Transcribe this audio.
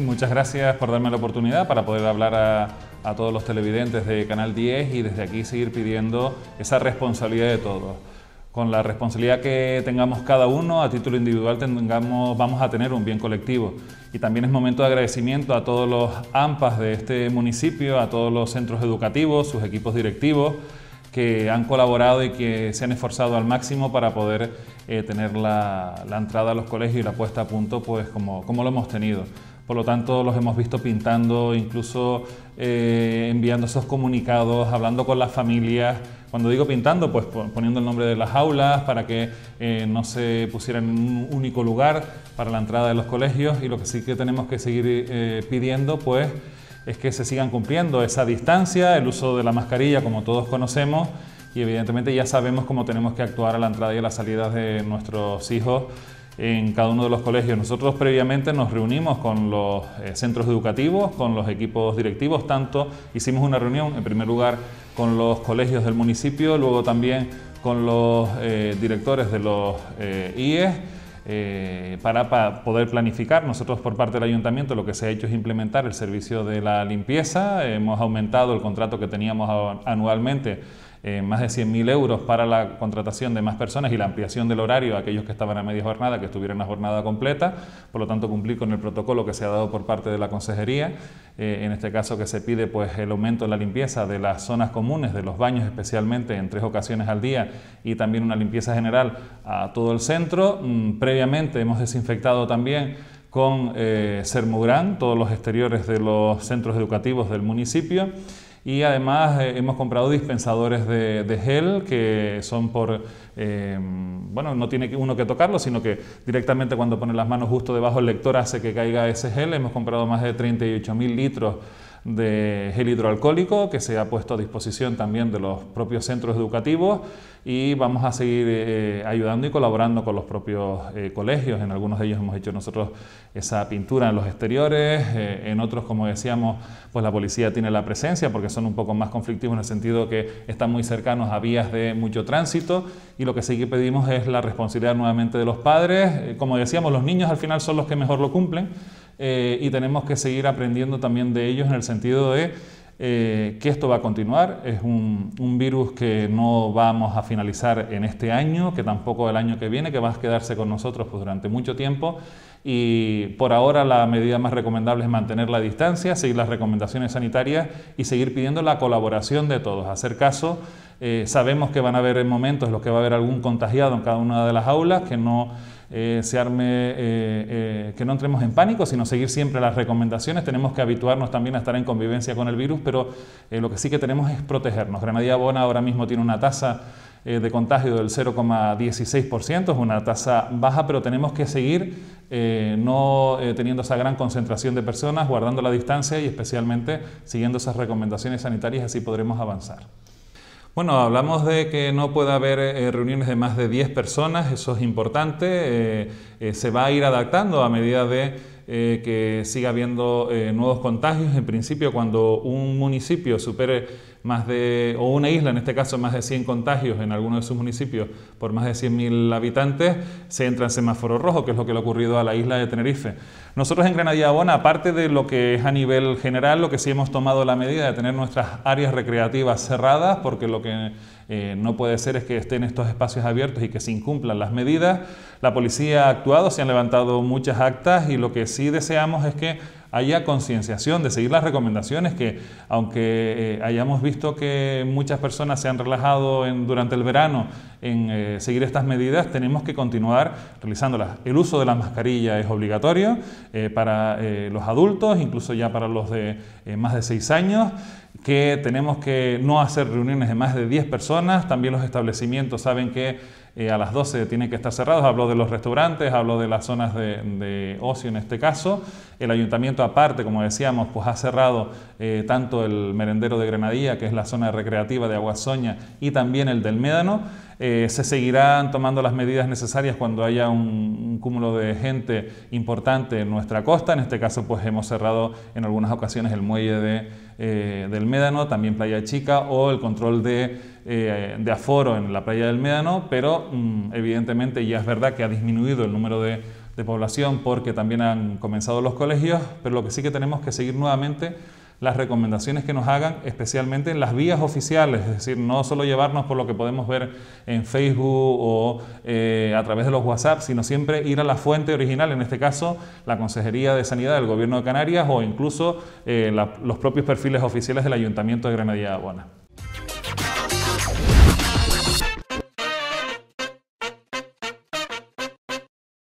muchas gracias por darme la oportunidad para poder hablar a, todos los televidentes de Canal 10 y desde aquí seguir pidiendo esa responsabilidad de todos con la responsabilidad que tengamos cada uno, a título individual tengamos, vamos a tener un bien colectivo. Y también es momento de agradecimiento a todos los AMPAs de este municipio, a todos los centros educativos, sus equipos directivos, que han colaborado y que se han esforzado al máximo para poder eh, tener la, entrada a los colegios y la puesta a punto, pues como, como lo hemos tenido. Por lo tanto, los hemos visto pintando, incluso eh, enviando esos comunicados, hablando con las familias. Cuando digo pintando, pues poniendo el nombre de las aulas para que eh, no se pusieran en un único lugar para la entrada de los colegios. Y lo que sí que tenemos que seguir eh, pidiendo, pues, es que se sigan cumpliendo esa distancia, el uso de la mascarilla, como todos conocemos. Y evidentemente ya sabemos cómo tenemos que actuar a la entrada y a la salida de nuestros hijos en cada uno de los colegios. Nosotros previamente nos reunimos con los eh, centros educativos, con los equipos directivos, tanto hicimos una reunión en primer lugar con los colegios del municipio, luego también con los eh, directores de los eh, IES. para, para, poder planificar. Nosotros por parte del ayuntamiento lo que se ha hecho es implementar el servicio de la limpieza. Hemos aumentado el contrato que teníamos anualmente eh, más de 100.000 euros para la contratación de más personas y la ampliación del horario a aquellos que estaban a media jornada, que estuvieran a jornada completa, por lo tanto cumplir con el protocolo que se ha dado por parte de la consejería, eh, en este caso que se pide pues el aumento en la limpieza de las zonas comunes, de los baños especialmente en tres ocasiones al día y también una limpieza general a todo el centro. Mm, previamente hemos desinfectado también con eh, todos los exteriores de los centros educativos del municipio y además eh, hemos comprado dispensadores de, gel que son por, eh, bueno, no tiene uno que tocarlo, sino que directamente cuando pone las manos justo debajo el lector hace que caiga ese gel. Hemos comprado más de 38.000 litros de gel hidroalcohólico que se ha puesto a disposición también de los propios centros educativos y vamos a seguir eh, ayudando y colaborando con los propios eh, colegios. En algunos de ellos hemos hecho nosotros esa pintura en los exteriores, eh, en otros, como decíamos, pues la policía tiene la presencia porque son un poco más conflictivos en el sentido que están muy cercanos a vías de mucho tránsito y lo que sí que pedimos es la responsabilidad nuevamente de los padres. como decíamos, los niños al final son los que mejor lo cumplen. Eh, y tenemos que seguir aprendiendo también de ellos en el sentido de eh, que esto va a continuar, es un, virus que no vamos a finalizar en este año, que tampoco el año que viene, que va a quedarse con nosotros pues, durante mucho tiempo y por ahora la medida más recomendable es mantener la distancia, seguir las recomendaciones sanitarias y seguir pidiendo la colaboración de todos, hacer caso. Eh, sabemos que van a haber momentos en los que va a haber algún contagiado en cada una de las aulas, que no eh, se arme, eh, eh, que no entremos en pánico, sino seguir siempre las recomendaciones. Tenemos que habituarnos también a estar en convivencia con el virus, pero lo que sí que tenemos es protegernos. Granadilla Bona ahora mismo tiene una tasa de contagio del 0,16%, es una tasa baja, pero tenemos que seguir no teniendo esa gran concentración de personas, guardando la distancia y especialmente siguiendo esas recomendaciones sanitarias, así podremos avanzar. Bueno, hablamos de que no puede haber eh, reuniones de más de 10 personas, eso es importante, eh, eh, se va a ir adaptando a medida de eh, que siga habiendo eh, nuevos contagios. En principio, cuando un municipio supere más de, o una isla, en este caso más de 100 contagios en alguno de sus municipios por más de 100.000 habitantes, se entra en semáforo rojo, que es lo que le ha ocurrido a la isla de Tenerife. Nosotros en Granadilla Abona, aparte de lo que es a nivel general, lo que sí hemos tomado la medida de tener nuestras áreas recreativas cerradas, porque lo que eh, no puede ser es que estén estos espacios abiertos y que se incumplan las medidas. La policía ha actuado, se han levantado muchas actas y lo que sí deseamos es que haya concienciación de seguir las recomendaciones que, aunque eh, hayamos visto que muchas personas se han relajado durante el verano en eh, seguir estas medidas, tenemos que continuar realizándolas. El uso de la mascarilla es obligatorio para los adultos, incluso ya para los de más de 6 años que tenemos que no hacer reuniones de más de 10 personas, también los establecimientos saben que eh, a las 12 tiene que estar cerrados, Hablo de los restaurantes, hablo de las zonas de, ocio en este caso. El ayuntamiento aparte, como decíamos, pues ha cerrado eh, tanto el merendero de Grenadilla, que es la zona recreativa de Aguasoña, y también el del Médano. Eh, se seguirán tomando las medidas necesarias cuando haya un, cúmulo de gente importante en nuestra costa. En este caso, pues hemos cerrado en algunas ocasiones el muelle de, del Médano, también Playa Chica o el control de eh, de aforo en la playa del Médano, pero mm, evidentemente ya es verdad que ha disminuido el número de, población porque también han comenzado los colegios, pero lo que sí que tenemos que seguir nuevamente las recomendaciones que nos hagan, especialmente en las vías oficiales, es decir, no solo llevarnos por lo que podemos ver en Facebook o eh, a través de los WhatsApp, sino siempre ir a la fuente original, en este caso la Consejería de Sanidad del Gobierno de Canarias o incluso eh, los propios perfiles oficiales del Ayuntamiento de Granadilla de Abona.